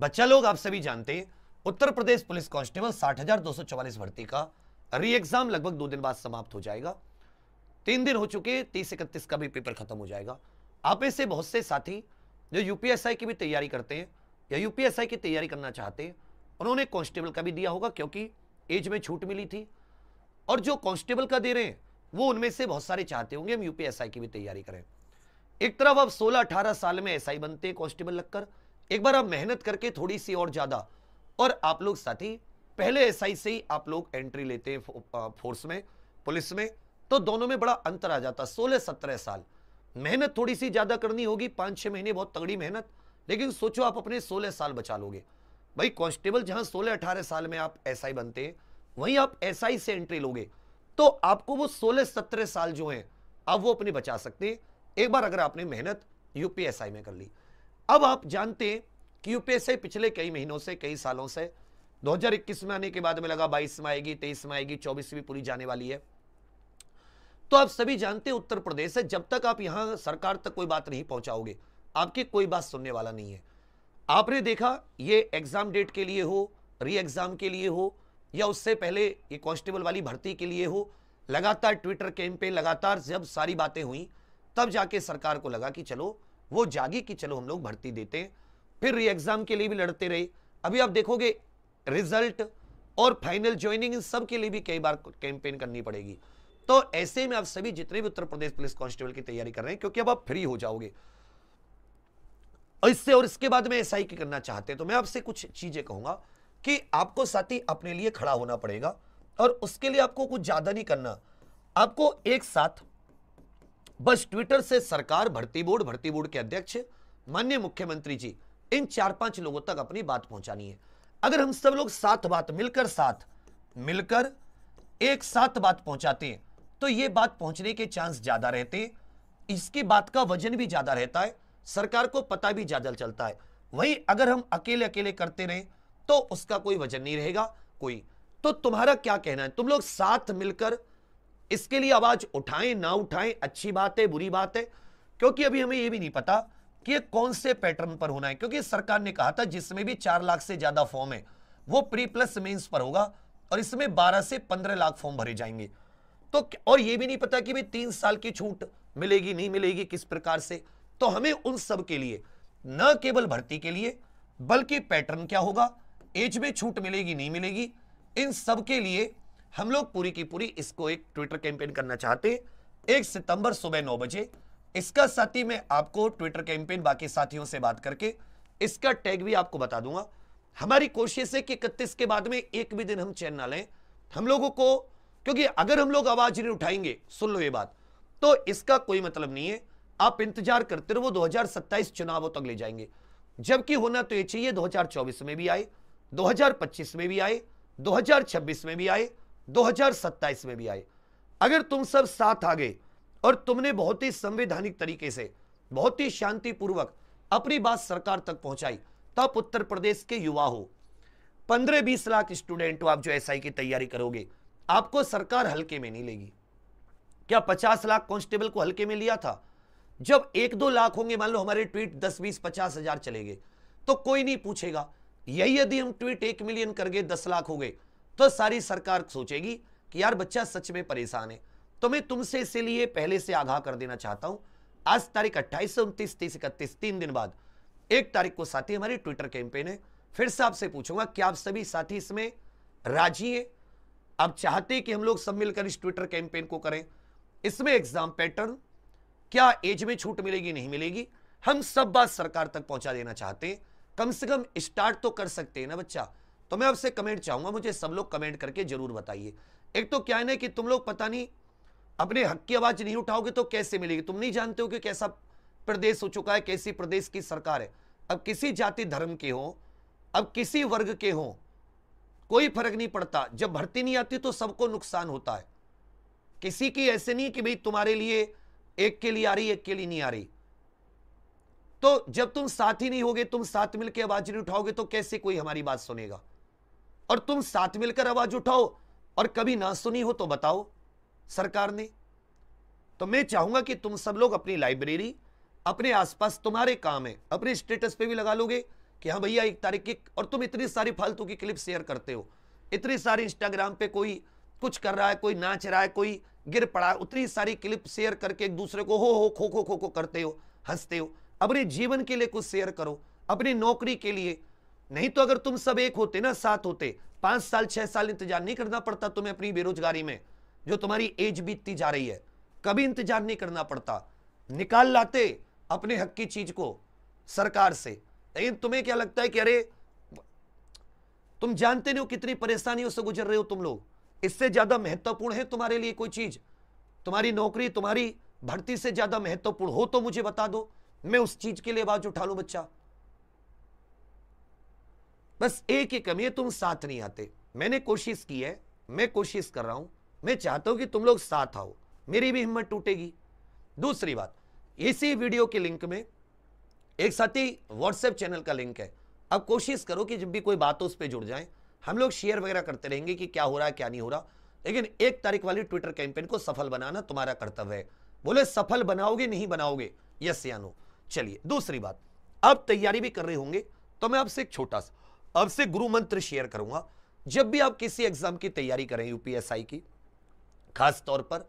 बच्चा लोग आप सभी जानते हैं उत्तर प्रदेश पुलिस कांस्टेबल साठ हजार दो सौ चौवालीस भर्ती का री एग्जाम लगभग दो दिन बाद समाप्त हो जाएगा तीन दिन हो चुके तीस इकतीस का भी पेपर खत्म हो जाएगा आप ऐसे बहुत से साथी जो यूपीएसआई की भी तैयारी करते हैं या यूपीएसआई की तैयारी करना चाहते हैं उन्होंने कांस्टेबल का भी दिया होगा क्योंकि एज में छूट मिली थी और जो कांस्टेबल का दे रहे हैं वो उनमें से बहुत सारे चाहते होंगे हम यूपीएसआई की भी तैयारी करें एक तरफ अब सोलह अठारह साल में एसआई बनते हैं कांस्टेबल लगकर एक बार आप मेहनत करके थोड़ी सी और ज़्यादा और आप लोग साथी पहले एसआई से ही आप लोग एंट्री लेते हैं फो, फोर्स में पुलिस में तो दोनों में बड़ा अंतर आ जाता सोलह सत्रह साल मेहनत थोड़ी सी ज़्यादा करनी होगी पांच छह महीने बहुत तगड़ी मेहनत लेकिन सोचो आप अपने सोलह साल बचा लोगे भाई कांस्टेबल जहां सोलह अठारह साल में आप एसआई बनते हैं वहीं आप एसआई से एंट्री लोगे तो आपको वो सोलह सत्रह साल जो हैं आप वो अपने बचा सकते हैं एक बार अगर आपने मेहनत यूपीएसआई में कर ली अब आप जानते हैं कि यूपीएसआई पिछले कई महीनों से कई सालों से 2021 में आने के बाद में लगा 22 में आएगी 23 में आएगी 24 भी पूरी जाने वाली है तो आप सभी जानते हैं उत्तर प्रदेश है जब तक आप यहां सरकार तक कोई बात नहीं पहुंचाओगे आपकी कोई बात सुनने वाला नहीं है आपने देखा ये एग्जाम डेट के लिए हो री एग्जाम के लिए हो या उससे पहले ये कांस्टेबल वाली भर्ती के लिए हो लगातार ट्विटर कैंपेन लगातार जब सारी बातें हुई तब जाके सरकार को लगा कि चलो वो जागी कि चलो हम लोग भर्ती देते हैं फिर री एग्जाम के लिए भी लड़ते रहे अभी आप देखोगे रिजल्ट और फाइनल ज्वाइनिंग इन सब के लिए भी कई बार कैंपेन करनी पड़ेगी तो ऐसे में आप सभी जितने भी उत्तर प्रदेश पुलिस कांस्टेबल की तैयारी कर रहे हैं क्योंकि अब आप फ्री हो जाओगे और इससे और इसके बाद में एसआई की करना चाहते हैं तो मैं आपसे कुछ चीजें कहूंगा कि आपको साथी अपने लिए खड़ा होना पड़ेगा और उसके लिए आपको कुछ ज्यादा नहीं करना आपको एक साथ बस ट्विटर से सरकार भर्ती बोर्ड भर्ती बोर्ड के अध्यक्ष मान्य मुख्यमंत्री जी इन चार पांच लोगों तक अपनी बात पहुंचानी है अगर हम सब लोग साथ बात मिलकर साथ मिलकर एक साथ बात पहुंचाते हैं तो ये बात पहुंचने के चांस ज्यादा रहते हैं इसकी बात का वजन भी ज्यादा रहता है सरकार को पता भी ज्यादा चलता है वहीं अगर हम अकेले अकेले करते रहे तो उसका कोई वजन नहीं रहेगा कोई तो तुम्हारा क्या कहना है तुम लोग साथ मिलकर इसके लिए आवाज उठाएं ना उठाएं अच्छी बात है बुरी बात है क्योंकि अभी हमें यह भी नहीं पता कि ये कौन से पैटर्न पर होना है क्योंकि सरकार ने कहा था जिसमें भी चार लाख से ज्यादा फॉर्म है वो प्री प्लस मेंस पर होगा और इसमें बारह से पंद्रह लाख फॉर्म भरे जाएंगे तो और यह भी नहीं पता कि भाई तीन साल की छूट मिलेगी नहीं मिलेगी किस प्रकार से तो हमें उन सब के लिए न केवल भर्ती के लिए बल्कि पैटर्न क्या होगा एज में छूट मिलेगी नहीं मिलेगी इन सब के लिए हम लोग पूरी की पूरी इसको एक ट्विटर कैंपेन करना चाहते हैं एक सितंबर सुबह नौ बजे इसका साथ ही मैं आपको ट्विटर कैंपेन बाकी साथियों से बात करके इसका टैग भी आपको बता दूंगा हमारी कोशिश है कि इकतीस के बाद में एक भी दिन हम चैन ना लें हम लोगों को क्योंकि अगर हम लोग आवाज नहीं उठाएंगे सुन लो ये बात तो इसका कोई मतलब नहीं है आप इंतजार करते रहो दो हजार चुनावों तक ले जाएंगे जबकि होना तो ये चाहिए 2024 में भी आए 2025 में भी आए 2026 में भी आए 2027 में भी आए अगर तुम सब साथ आ गए और तुमने बहुत ही संवैधानिक तरीके से बहुत ही शांतिपूर्वक अपनी बात सरकार तक पहुंचाई तब तो उत्तर प्रदेश के युवा हो पंद्रह बीस लाख स्टूडेंट हो आप जो एसआई की तैयारी करोगे आपको सरकार हल्के में नहीं लेगी क्या पचास लाख कांस्टेबल को हल्के में लिया था जब एक दो लाख होंगे मान लो हमारे ट्वीट दस बीस पचास हजार चले गए तो कोई नहीं पूछेगा यही यदि हम ट्वीट एक मिलियन कर गए दस लाख हो गए तो सारी सरकार सोचेगी कि यार बच्चा सच में परेशान है तो मैं तुमसे इसीलिए पहले से आगाह कर देना चाहता हूं आज तारीख अट्ठाईस उनतीस तीस इकतीस तीन दिन बाद एक तारीख को साथी हमारी ट्विटर कैंपेन है फिर से आपसे पूछूंगा क्या आप सभी साथी इसमें राजी है आप चाहते कि हम लोग सब मिलकर इस ट्विटर कैंपेन को करें इसमें एग्जाम पैटर्न क्या एज में छूट मिलेगी नहीं मिलेगी हम सब बात सरकार तक पहुंचा देना चाहते हैं कम से कम स्टार्ट तो कर सकते हैं ना बच्चा तो मैं आपसे कमेंट चाहूंगा मुझे सब लोग कमेंट करके जरूर बताइए एक तो क्या है ना कि तुम लोग पता नहीं अपने हक की आवाज नहीं उठाओगे तो कैसे मिलेगी तुम नहीं जानते हो कि कैसा प्रदेश हो चुका है कैसी प्रदेश की सरकार है अब किसी जाति धर्म के हो अब किसी वर्ग के हो कोई फर्क नहीं पड़ता जब भर्ती नहीं आती तो सबको नुकसान होता है किसी की ऐसे नहीं कि भाई तुम्हारे लिए एक के लिए आ रही एक के लिए नहीं आ रही तो जब तुम साथ ही नहीं होगे तुम साथ मिलकर आवाज नहीं उठाओगे तो कैसे कोई हमारी बात सुनेगा और तुम साथ मिलकर आवाज उठाओ और कभी ना सुनी हो तो बताओ सरकार ने तो मैं चाहूंगा कि तुम सब लोग अपनी लाइब्रेरी अपने आसपास तुम्हारे काम है अपने स्टेटस पे भी लगा लोगे कि हाँ भैया एक तारीख की और तुम इतनी सारी फालतू की क्लिप शेयर करते हो इतनी सारी इंस्टाग्राम पे कोई कुछ कर रहा है कोई नाच रहा है कोई गिर पड़ा है उतनी सारी क्लिप शेयर करके एक दूसरे को हो हो खो खो खो खो करते हो हंसते हो अपने जीवन के लिए कुछ शेयर करो अपनी नौकरी के लिए नहीं तो अगर तुम सब एक होते ना साथ होते पांच साल छह साल इंतजार नहीं करना पड़ता तुम्हें अपनी बेरोजगारी में जो तुम्हारी एज बीतती जा रही है कभी इंतजार नहीं करना पड़ता निकाल लाते अपने हक की चीज को सरकार से लेकिन तुम्हें क्या लगता है कि अरे तुम जानते नहीं हो कितनी परेशानियों से गुजर रहे हो तुम लोग इससे ज्यादा महत्वपूर्ण है तुम्हारे लिए कोई चीज तुम्हारी नौकरी तुम्हारी भर्ती से ज्यादा महत्वपूर्ण हो तो मुझे बता दो मैं उस चीज के लिए आवाज उठा लू बच्चा बस एक ही कमी है तुम साथ नहीं आते मैंने कोशिश की है मैं कोशिश कर रहा हूं मैं चाहता हूं कि तुम लोग साथ आओ मेरी भी हिम्मत टूटेगी दूसरी बात इसी वीडियो के लिंक में एक साथ ही व्हाट्सएप चैनल का लिंक है अब कोशिश करो कि जब भी कोई बात हो उस पर जुड़ जाए हम लोग शेयर वगैरह करते रहेंगे कि क्या हो रहा है क्या नहीं हो रहा लेकिन एक तारीख वाली ट्विटर कैंपेन को सफल बनाना तुम्हारा कर्तव्य है बोले सफल बनाओगे नहीं बनाओगे यस यानो चलिए दूसरी बात अब तैयारी भी कर रहे होंगे तो मैं आपसे एक छोटा सा अब से गुरु मंत्र शेयर करूंगा जब भी आप किसी एग्जाम की तैयारी करें यूपीएसआई की खास तौर पर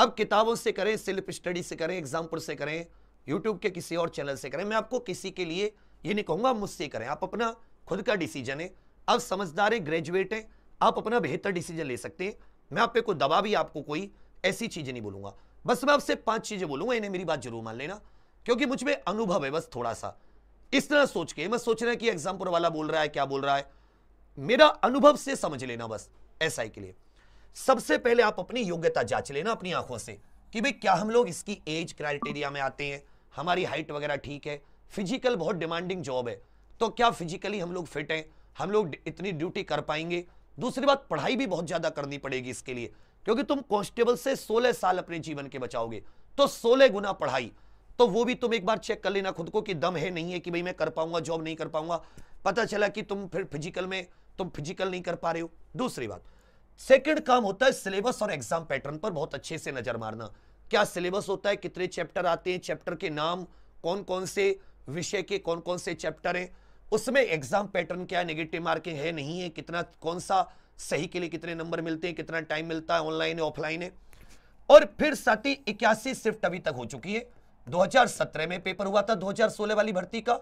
अब किताबों से करें सेल्फ स्टडी से करें एग्जाम्पल से करें यूट्यूब के किसी और चैनल से करें मैं आपको किसी के लिए ये नहीं कहूंगा मुझसे करें आप अपना खुद का डिसीजन है अब समझदार है ग्रेजुएट है आप अपना बेहतर डिसीजन ले सकते हैं मैं आप पे कोई दबा भी आपको कोई ऐसी चीज़ें नहीं बोलूंगा बस मैं आपसे पांच चीज़ें बोलूंगा इन्हें मेरी बात जरूर मान लेना क्योंकि मुझ में अनुभव है बस थोड़ा सा इस तरह सोच के मैं सोच रहा कि एग्जाम्पल वाला बोल रहा है क्या बोल रहा है मेरा अनुभव से समझ लेना बस एस के लिए सबसे पहले आप अपनी योग्यता जांच लेना अपनी आंखों से कि भाई क्या हम लोग इसकी एज क्राइटेरिया में आते हैं हमारी हाइट वगैरह ठीक है फिजिकल बहुत डिमांडिंग जॉब है तो क्या फिजिकली हम लोग फिट हैं हम लोग इतनी ड्यूटी कर पाएंगे दूसरी बात पढ़ाई भी बहुत ज्यादा करनी पड़ेगी इसके लिए क्योंकि तुम कॉन्स्टेबल से सोलह साल अपने जीवन के बचाओगे तो सोलह गुना पढ़ाई तो वो भी तुम एक बार चेक कर लेना खुद को कि दम है नहीं है कि भाई मैं कर पाऊंगा जॉब नहीं कर पाऊंगा पता चला कि तुम फिर फिजिकल में तुम फिजिकल नहीं कर पा रहे हो दूसरी बात सेकंड काम होता है सिलेबस और एग्जाम पैटर्न पर बहुत अच्छे से नजर मारना क्या सिलेबस होता है कितने चैप्टर आते हैं चैप्टर के नाम कौन कौन से विषय के कौन कौन से चैप्टर हैं उसमें एग्जाम पैटर्न क्या है नेगेटिव मार्किंग है नहीं है कितना कौन सा सही के लिए कितने नंबर मिलते हैं कितना टाइम मिलता है ऑनलाइन है ऑफलाइन है और फिर साथ ही इक्यासी शिफ्ट अभी तक हो चुकी है 2017 में पेपर हुआ था 2016 वाली भर्ती का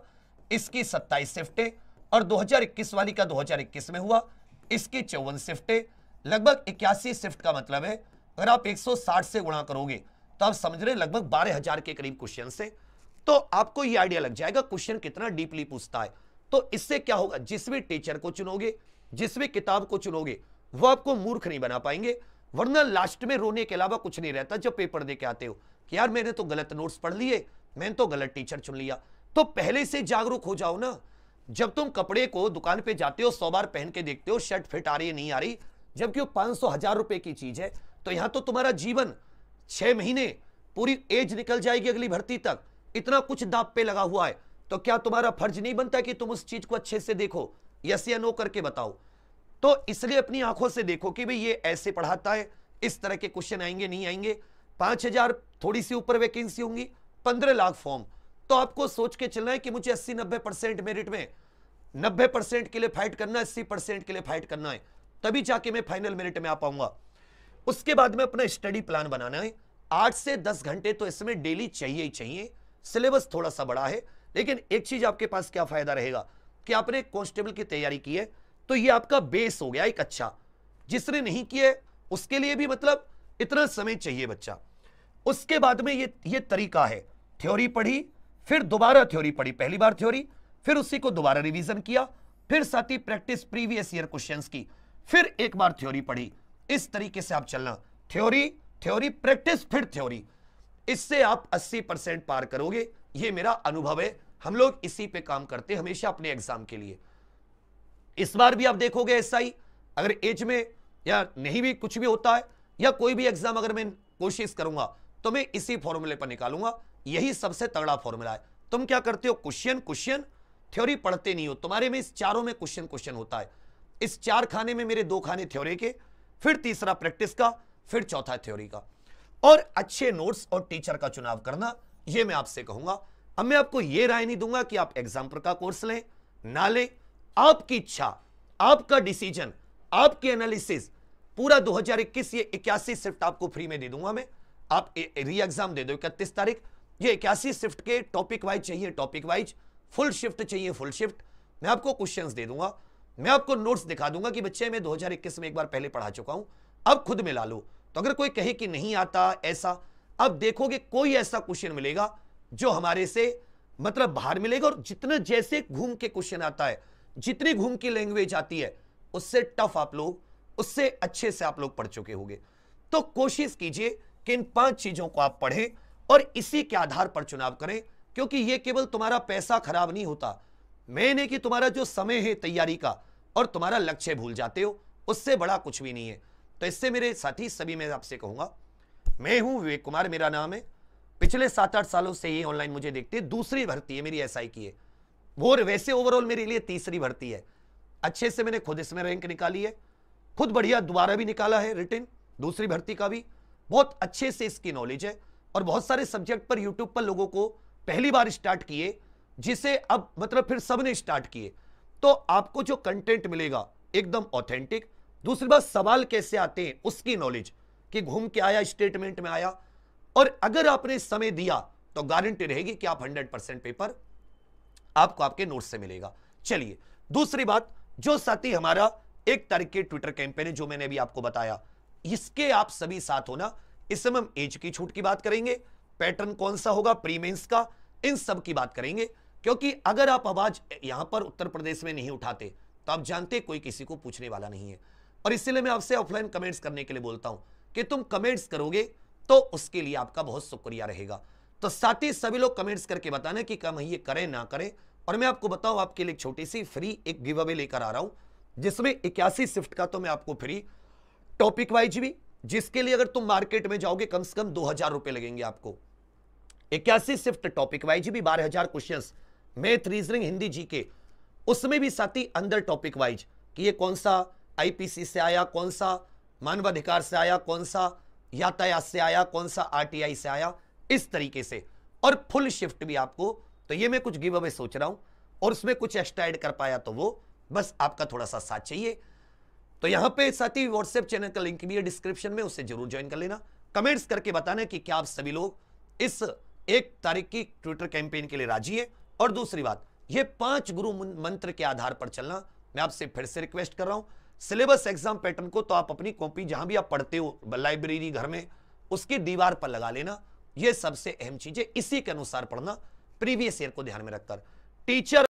इसकी 27 शिफ्टें और 2021 वाली का 2021 में हुआ इसकी चौवन शिफ्टें लगभग इक्यासी शिफ्ट का मतलब है अगर आप 160 से गुणा करोगे तो आप समझ रहे लगभग 12000 के करीब क्वेश्चन से तो आपको ये आइडिया लग जाएगा क्वेश्चन कितना डीपली पूछता है तो इससे क्या होगा जिस भी टीचर को चुनोगे जिस भी किताब को चुनोगे वो आपको मूर्ख नहीं बना पाएंगे वरना लास्ट में रोने के अलावा कुछ नहीं रहता जब पेपर दे के आते हो कि यार मैंने तो गलत नोट्स पढ़ लिए मैंने तो गलत टीचर चुन लिया तो पहले से जागरूक हो जाओ ना जब तुम कपड़े को दुकान पे जाते हो सौ बार पहन के देखते हो शर्ट फिट आ रही है नहीं आ रही जबकि वो पांच सौ हजार रुपए की चीज है तो यहां तो तुम्हारा जीवन छह महीने पूरी एज निकल जाएगी अगली भर्ती तक इतना कुछ दाप पे लगा हुआ है तो क्या तुम्हारा फर्ज नहीं बनता कि तुम उस चीज को अच्छे से देखो यस या नो करके बताओ तो इसलिए अपनी आंखों से देखो कि भाई ये ऐसे पढ़ाता है इस तरह के क्वेश्चन आएंगे नहीं आएंगे पांच हजार थोड़ी सी ऊपर वैकेंसी होंगी पंद्रह लाख फॉर्म तो आपको सोच के चलना है कि मुझे अस्सी नब्बे परसेंट मेरिट में नब्बे परसेंट के लिए फाइट करना है अस्सी परसेंट के लिए फाइट करना है तभी जाके मैं फाइनल मेरिट में आ पाऊंगा उसके बाद में अपना स्टडी प्लान बनाना है आठ से दस घंटे तो इसमें डेली चाहिए ही चाहिए सिलेबस थोड़ा सा बड़ा है लेकिन एक चीज आपके पास क्या फायदा रहेगा कि आपने कॉन्स्टेबल की तैयारी की है तो ये आपका बेस हो गया एक अच्छा जिसने नहीं किया उसके लिए भी मतलब इतना समय चाहिए बच्चा उसके बाद में ये ये तरीका है थ्योरी पढ़ी फिर दोबारा थ्योरी पढ़ी पहली बार थ्योरी फिर उसी को दोबारा रिवीजन किया फिर साथ ही प्रैक्टिस प्रीवियस ईयर क्वेश्चन की फिर एक बार थ्योरी पढ़ी इस तरीके से आप चलना थ्योरी थ्योरी प्रैक्टिस फिर थ्योरी इससे आप 80 परसेंट पार करोगे ये मेरा अनुभव है हम लोग इसी पे काम करते हैं हमेशा अपने एग्जाम के लिए इस बार भी आप देखोगे ऐसा ही अगर एज में या नहीं भी कुछ भी होता है या कोई भी एग्जाम अगर मैं कोशिश करूंगा तो मैं इसी फॉर्मूले पर निकालूंगा यही सबसे तगड़ा फॉर्मूला है तुम क्या करते हो क्वेश्चन क्वेश्चन थ्योरी पढ़ते नहीं हो तुम्हारे में इस चारों में क्वेश्चन क्वेश्चन होता है इस चार खाने में मेरे दो खाने थ्योरी के फिर तीसरा प्रैक्टिस का फिर चौथा थ्योरी का और अच्छे नोट्स और टीचर का चुनाव करना यह मैं आपसे कहूंगा अब मैं आपको यह राय नहीं दूंगा कि आप एग्जाम पर का कोर्स लें ना लें आपकी इच्छा आपका डिसीजन आपकी एनालिसिस पूरा 2021 ये इक्यासी शिफ्ट आपको फ्री में दे दूंगा मैं आप री एग्जाम दे दो इकतीस तारीख ये इक्यासी शिफ्ट के टॉपिक वाइज चाहिए टॉपिक वाइज फुल शिफ्ट चाहिए फुल शिफ्ट मैं आपको क्वेश्चंस दे दूंगा मैं आपको नोट्स दिखा दूंगा कि बच्चे मैं 2021 में एक बार पहले पढ़ा चुका हूं अब खुद मिला लो तो अगर कोई कहे कि नहीं आता ऐसा अब देखोगे कोई ऐसा क्वेश्चन मिलेगा जो हमारे से मतलब बाहर मिलेगा और जितना जैसे घूम के क्वेश्चन आता है जितनी घूम की लैंग्वेज आती है उससे टफ आप लोग उससे अच्छे से आप लोग पढ़ चुके होंगे तो कोशिश कीजिए कि इन पांच चीजों को आप पढ़ें और इसी के आधार पर चुनाव करें क्योंकि यह केवल तुम्हारा पैसा खराब नहीं होता मैंने कि तुम्हारा जो समय है तैयारी का और तुम्हारा लक्ष्य भूल जाते हो उससे बड़ा कुछ भी नहीं है तो इससे मेरे साथी सभी मैं आपसे कहूंगा मैं हूं विवेक कुमार मेरा नाम है पिछले सात आठ सालों से ये ऑनलाइन मुझे देखते दूसरी भर्ती है मेरी एसआई की है वो वैसे ओवरऑल मेरे लिए तीसरी भर्ती है अच्छे से मैंने खुद इसमें रैंक निकाली है खुद बढ़िया दोबारा भी निकाला है रिटर्न दूसरी भर्ती का भी बहुत अच्छे से इसकी नॉलेज है और बहुत सारे सब्जेक्ट पर यूट्यूब पर लोगों को पहली बार स्टार्ट किए जिसे अब मतलब फिर सबने स्टार्ट किए तो आपको जो कंटेंट मिलेगा एकदम ऑथेंटिक दूसरी बात सवाल कैसे आते हैं उसकी नॉलेज कि घूम के आया स्टेटमेंट में आया और अगर आपने समय दिया तो गारंटी रहेगी कि आप 100 परसेंट पेपर आपको आपके नोट से मिलेगा चलिए दूसरी बात जो साथी हमारा एक तारीख के ट्विटर कैंपेन है जो मैंने अभी आपको बताया इसके आप सभी साथ होना इसमें हम एज की छूट की बात करेंगे पैटर्न कौन सा होगा प्रीमेंस का इन सब की बात करेंगे क्योंकि अगर आप आवाज यहां पर उत्तर प्रदेश में नहीं उठाते तो आप जानते कोई किसी को पूछने वाला नहीं है और इसलिए मैं आपसे ऑफलाइन कमेंट्स करने के लिए बोलता हूं कि तुम कमेंट्स करोगे तो उसके लिए आपका बहुत शुक्रिया रहेगा तो साथ ही सभी लोग कमेंट्स करके बताना कि कम ये करें ना करें और मैं आपको बताऊं आपके लिए छोटी सी फ्री एक गिव अवे लेकर आ रहा हूं जिसमें इक्यासी शिफ्ट का तो मैं आपको फ्री टॉपिक वाइज भी जिसके लिए अगर तुम मार्केट में जाओगे कम से कम दो हजार रुपए लगेंगे आपको इक्यासी शिफ्ट टॉपिक वाइज भी बारह हजार question math reasoning Hindi GK उसमें भी साथी अंदर टॉपिक वाइज कि ये कौन सा आईपीसी से आया कौन सा मानवाधिकार से आया कौन सा यातायात से आया कौन सा आरटीआई से आया इस तरीके से और फुल शिफ्ट भी आपको तो ये मैं कुछ गिव अवे सोच रहा हूं और उसमें कुछ एक्स्ट्रा ऐड कर पाया तो वो बस आपका थोड़ा सा साथ चाहिए तो यहां पे साथ ही व्हाट्सएप चैनल का लिंक भी है डिस्क्रिप्शन में उसे जरूर ज्वाइन कर लेना कमेंट्स करके बताना कि क्या आप सभी लोग इस एक तारीख की ट्विटर कैंपेन के लिए राजी है और दूसरी बात ये पांच गुरु मंत्र के आधार पर चलना मैं आपसे फिर से रिक्वेस्ट कर रहा हूं सिलेबस एग्जाम पैटर्न को तो आप अपनी कॉपी जहां भी आप पढ़ते हो लाइब्रेरी घर में उसकी दीवार पर लगा लेना ये सबसे अहम चीज है इसी के अनुसार पढ़ना प्रीवियस ईयर को ध्यान में रखकर टीचर